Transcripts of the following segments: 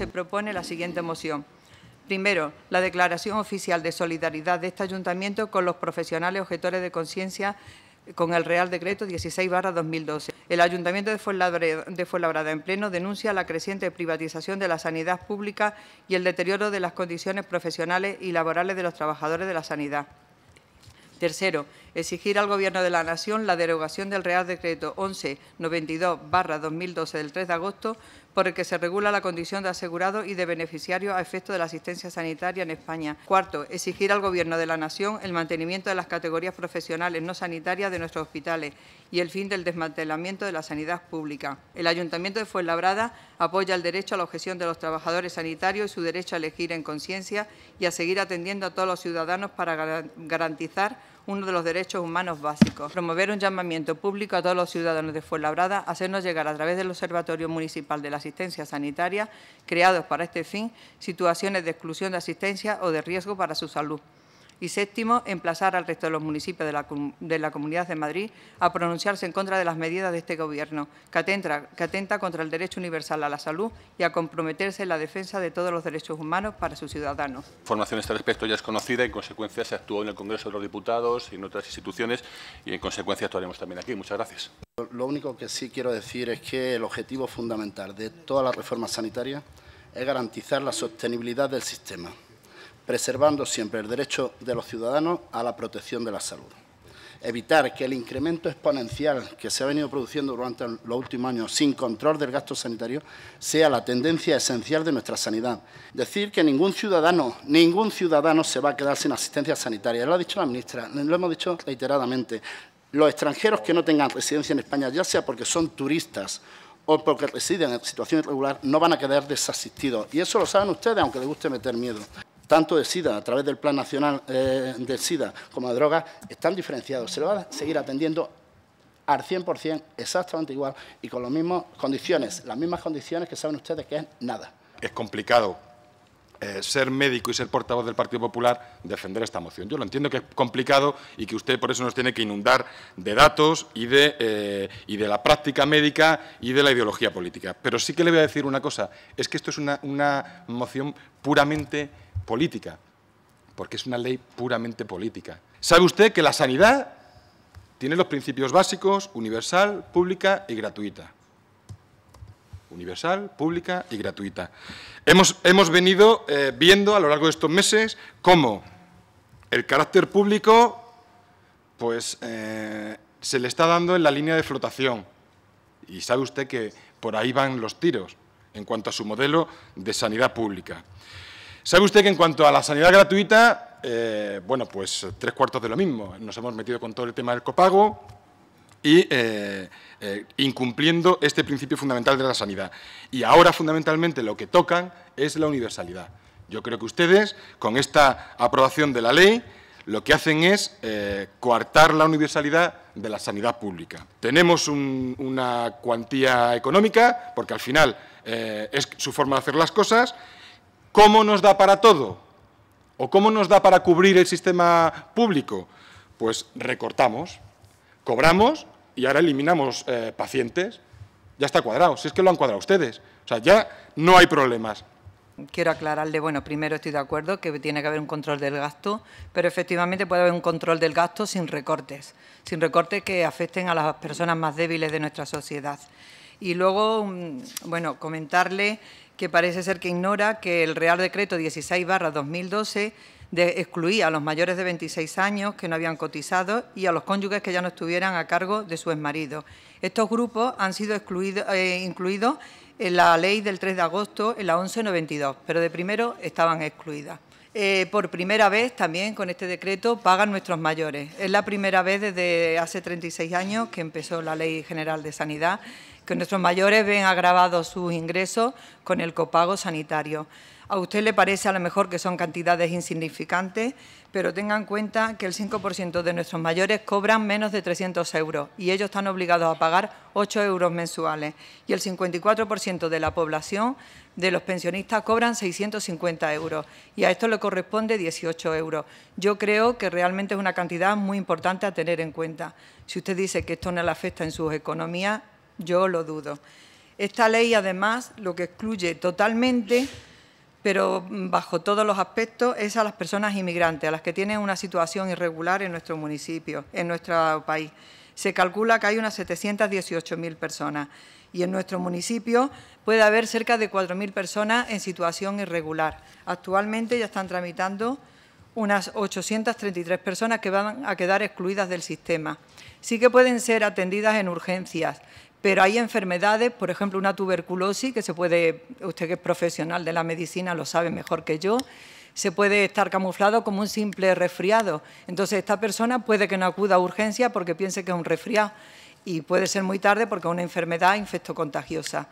se propone la siguiente moción. Primero, la declaración oficial de solidaridad de este ayuntamiento con los profesionales objetores de conciencia con el Real Decreto 16-2012. El Ayuntamiento de Fuenlabrada, de en pleno denuncia la creciente privatización de la sanidad pública y el deterioro de las condiciones profesionales y laborales de los trabajadores de la sanidad. Tercero, exigir al Gobierno de la Nación la derogación del Real Decreto 11 1192-2012 del 3 de agosto por el que se regula la condición de asegurado y de beneficiario a efecto de la asistencia sanitaria en España. Cuarto, exigir al Gobierno de la Nación el mantenimiento de las categorías profesionales no sanitarias de nuestros hospitales y el fin del desmantelamiento de la sanidad pública. El Ayuntamiento de Fuenlabrada apoya el derecho a la objeción de los trabajadores sanitarios y su derecho a elegir en conciencia y a seguir atendiendo a todos los ciudadanos para garantizar uno de los derechos humanos básicos. Promover un llamamiento público a todos los ciudadanos de Fuenlabrada, hacernos llegar a través del Observatorio Municipal de la Asistencia Sanitaria, creados para este fin, situaciones de exclusión de asistencia o de riesgo para su salud. Y séptimo, emplazar al resto de los municipios de la, Comunidad de Madrid a pronunciarse en contra de las medidas de este Gobierno, que atenta, que atenta contra el derecho universal a la salud y a comprometerse en la defensa de todos los derechos humanos para sus ciudadanos. La información a este respecto ya es conocida y, en consecuencia, se actuó en el Congreso de los Diputados y en otras instituciones y, en consecuencia, actuaremos también aquí. Muchas gracias. Lo único que sí quiero decir es que el objetivo fundamental de toda la reforma sanitaria es garantizar la sostenibilidad del sistema preservando siempre el derecho de los ciudadanos a la protección de la salud. Evitar que el incremento exponencial que se ha venido produciendo durante los últimos años sin control del gasto sanitario sea la tendencia esencial de nuestra sanidad. Decir que ningún ciudadano, ningún ciudadano se va a quedar sin asistencia sanitaria. Lo ha dicho la ministra, lo hemos dicho reiteradamente. Los extranjeros que no tengan residencia en España, ya sea porque son turistas o porque residen en situación irregular, no van a quedar desasistidos. Y eso lo saben ustedes, aunque les guste meter miedo tanto de SIDA a través del Plan Nacional eh, de SIDA como de drogas, están diferenciados. Se lo va a seguir atendiendo al 100% exactamente igual y con las mismas condiciones, las mismas condiciones que saben ustedes que es nada. Es complicado eh, ser médico y ser portavoz del Partido Popular defender esta moción. Yo lo entiendo que es complicado y que usted por eso nos tiene que inundar de datos y de, eh, y de la práctica médica y de la ideología política. Pero sí que le voy a decir una cosa, es que esto es una, una moción puramente política, porque es una ley puramente política. ¿Sabe usted que la sanidad tiene los principios básicos universal, pública y gratuita? universal, pública y gratuita. Hemos, hemos venido eh, viendo a lo largo de estos meses cómo el carácter público pues, eh, se le está dando en la línea de flotación. Y sabe usted que por ahí van los tiros en cuanto a su modelo de sanidad pública. Sabe usted que en cuanto a la sanidad gratuita, eh, bueno, pues tres cuartos de lo mismo. Nos hemos metido con todo el tema del copago y eh, eh, incumpliendo este principio fundamental de la sanidad. Y ahora, fundamentalmente, lo que tocan es la universalidad. Yo creo que ustedes, con esta aprobación de la ley, lo que hacen es coartar la universalidad de la sanidad pública. Tenemos una cuantía económica, porque al final es su forma de hacer las cosas, ¿Cómo nos da para todo? ¿O cómo nos da para cubrir el sistema público? Pues recortamos, cobramos y ahora eliminamos eh, pacientes. Ya está cuadrado, si es que lo han cuadrado ustedes. O sea, ya no hay problemas quiero aclararle, bueno, primero estoy de acuerdo que tiene que haber un control del gasto, pero efectivamente puede haber un control del gasto sin recortes, sin recortes que afecten a las personas más débiles de nuestra sociedad. Y luego, mm, bueno, comentarle que parece ser que ignora que el Real Decreto 16-2012 excluía a los mayores de 26 años que no habían cotizado y a los cónyuges que ya no estuvieran a cargo de su exmarido. Estos grupos han sido eh, incluidos en la ley del 3 de agosto, en la 1192, pero de primero estaban excluidas. Eh, por primera vez también con este decreto pagan nuestros mayores. Es la primera vez desde hace 36 años que empezó la Ley General de Sanidad que nuestros mayores ven agravados sus ingresos con el copago sanitario. A usted le parece a lo mejor que son cantidades insignificantes, pero tenga en cuenta que el 5% de nuestros mayores cobran menos de 300 euros y ellos están obligados a pagar 8 euros mensuales. Y el 54% de la población de los pensionistas cobran 650 euros y a esto le corresponde 18 euros. Yo creo que realmente es una cantidad muy importante a tener en cuenta. Si usted dice que esto no le afecta en sus economías, yo lo dudo. Esta ley, además, lo que excluye totalmente, pero bajo todos los aspectos, es a las personas inmigrantes, a las que tienen una situación irregular en nuestro municipio, en nuestro país. Se calcula que hay unas 718.000 personas y en nuestro municipio puede haber cerca de 4.000 personas en situación irregular. Actualmente ya están tramitando unas 833 personas que van a quedar excluidas del sistema. Sí que pueden ser atendidas en urgencias, pero hay enfermedades, por ejemplo, una tuberculosis, que se puede, usted que es profesional de la medicina lo sabe mejor que yo, se puede estar camuflado como un simple resfriado. Entonces, esta persona puede que no acuda a urgencia porque piense que es un resfriado y puede ser muy tarde porque es una enfermedad infectocontagiosa.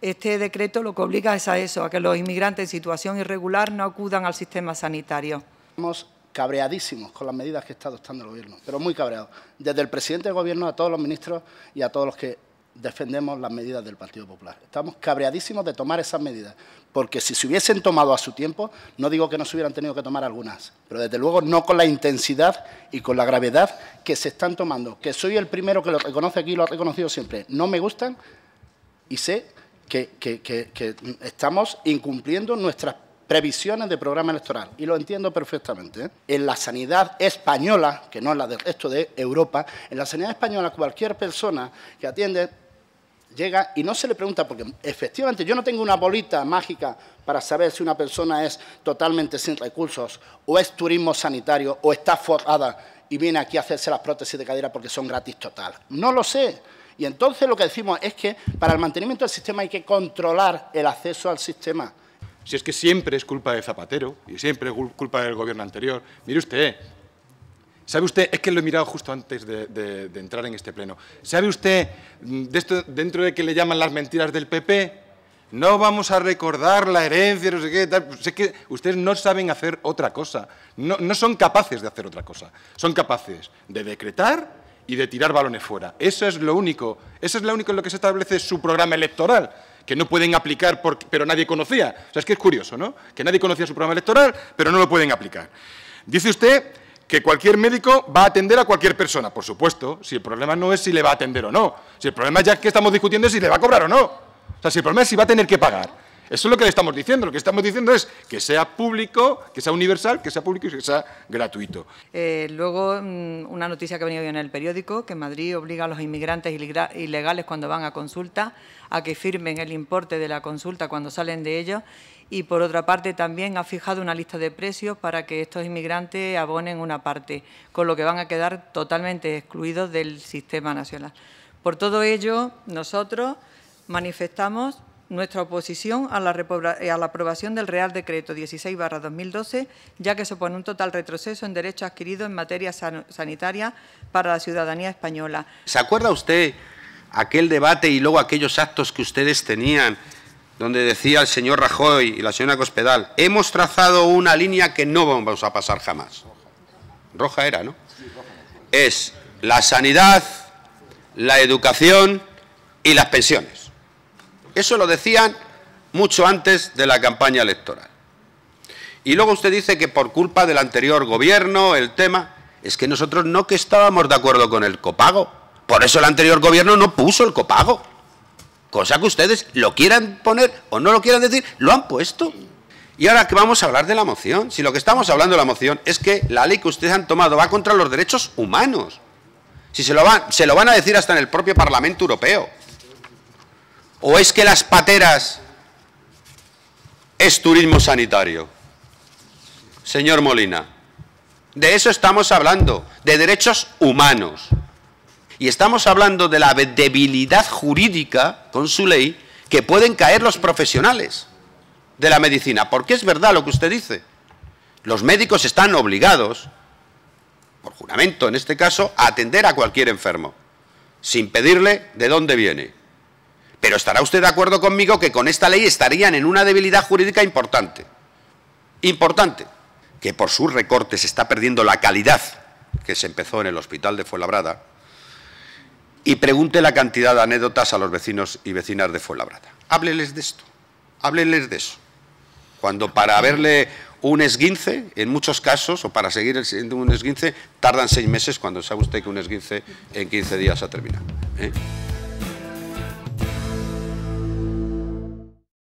Este decreto lo que obliga es a eso, a que los inmigrantes en situación irregular no acudan al sistema sanitario. Estamos cabreadísimos con las medidas que está adoptando el Gobierno, pero muy cabreados, desde el presidente del Gobierno a todos los ministros y a todos los que defendemos las medidas del Partido Popular. Estamos cabreadísimos de tomar esas medidas, porque si se hubiesen tomado a su tiempo, no digo que no se hubieran tenido que tomar algunas, pero desde luego no con la intensidad y con la gravedad que se están tomando, que soy el primero que lo reconoce aquí, lo ha reconocido siempre. No me gustan y sé que, estamos incumpliendo nuestras previsiones de programa electoral, y lo entiendo perfectamente. ¿eh? En la sanidad española, que no es la del resto de Europa, en la sanidad española cualquier persona que atiende llega y no se le pregunta, porque efectivamente yo no tengo una bolita mágica para saber si una persona es totalmente sin recursos o es turismo sanitario o está forrada y viene aquí a hacerse las prótesis de cadera porque son gratis total. No lo sé. Y entonces lo que decimos es que para el mantenimiento del sistema hay que controlar el acceso al sistema. Si es que siempre es culpa de Zapatero y siempre es culpa del gobierno anterior. Mire usted, ¿Sabe usted, es que lo he mirado justo antes de, entrar en este pleno, ¿sabe usted, mm, de esto, dentro de que le llaman las mentiras del PP, no vamos a recordar la herencia, no sé qué, pues es que ustedes no saben hacer otra cosa, no, son capaces de hacer otra cosa, son capaces de decretar y de tirar balones fuera. Eso es lo único, eso es lo único en lo que se establece su programa electoral, que no pueden aplicar, pero nadie conocía. O sea, es que es curioso, ¿no? Que nadie conocía su programa electoral, pero no lo pueden aplicar. Dice usted que cualquier médico va a atender a cualquier persona, por supuesto, si el problema no es si le va a atender o no, si el problema ya que estamos discutiendo si le va a cobrar o no, o sea, si el problema es si va a tener que pagar. Eso es lo que le estamos diciendo. Lo que estamos diciendo es que sea público, que sea universal, que sea público y que sea gratuito. Eh, luego, mm, una noticia que ha venido hoy en el periódico, que Madrid obliga a los inmigrantes ilegales cuando van a consulta a que firmen el importe de la consulta cuando salen de ellos y, por otra parte, también ha fijado una lista de precios para que estos inmigrantes abonen una parte, con lo que van a quedar totalmente excluidos del sistema nacional. Por todo ello, nosotros manifestamos nuestra oposición eh, a la, aprobación del Real Decreto 16-2012, ya que supone un total retroceso en derechos adquiridos en materia sanitaria para la ciudadanía española. ¿Se acuerda usted aquel debate y luego aquellos actos que ustedes tenían donde decía el señor Rajoy y la señora Cospedal, hemos trazado una línea que no vamos a pasar jamás? Roja era, ¿no? Es la sanidad, la educación y las pensiones. Eso lo decían mucho antes de la campaña electoral. Y luego usted dice que por culpa del anterior gobierno, el tema, es que nosotros no que estábamos de acuerdo con el copago. Por eso el anterior gobierno no puso el copago. Cosa que ustedes lo quieran poner o no lo quieran decir, lo han puesto. Y ahora que vamos a hablar de la moción, si lo que estamos hablando de la moción es que la ley que ustedes han tomado va contra los derechos humanos. Si se lo van, se lo van a decir hasta en el propio Parlamento Europeo. ¿O es que las pateras es turismo sanitario? Señor Molina, de eso estamos hablando, de derechos humanos. Y estamos hablando de la debilidad jurídica con su ley que pueden caer los profesionales de la medicina, porque es verdad lo que usted dice. Los médicos están obligados, por juramento en este caso, a atender a cualquier enfermo, sin pedirle de dónde viene pero estará usted de acuerdo conmigo que con esta ley estarían en una debilidad jurídica importante. Importante. Que por sus recortes está perdiendo la calidad que se empezó en el hospital de Fuenlabrada. Y pregunte la cantidad de anécdotas a los vecinos y vecinas de Fuenlabrada. Hábleles de esto. Hábleles de eso. Cuando para verle un esguince, en muchos casos, o para seguir siendo un esguince, tardan seis meses, cuando sabe usted que un esguince en 15 días ha terminado. ¿eh?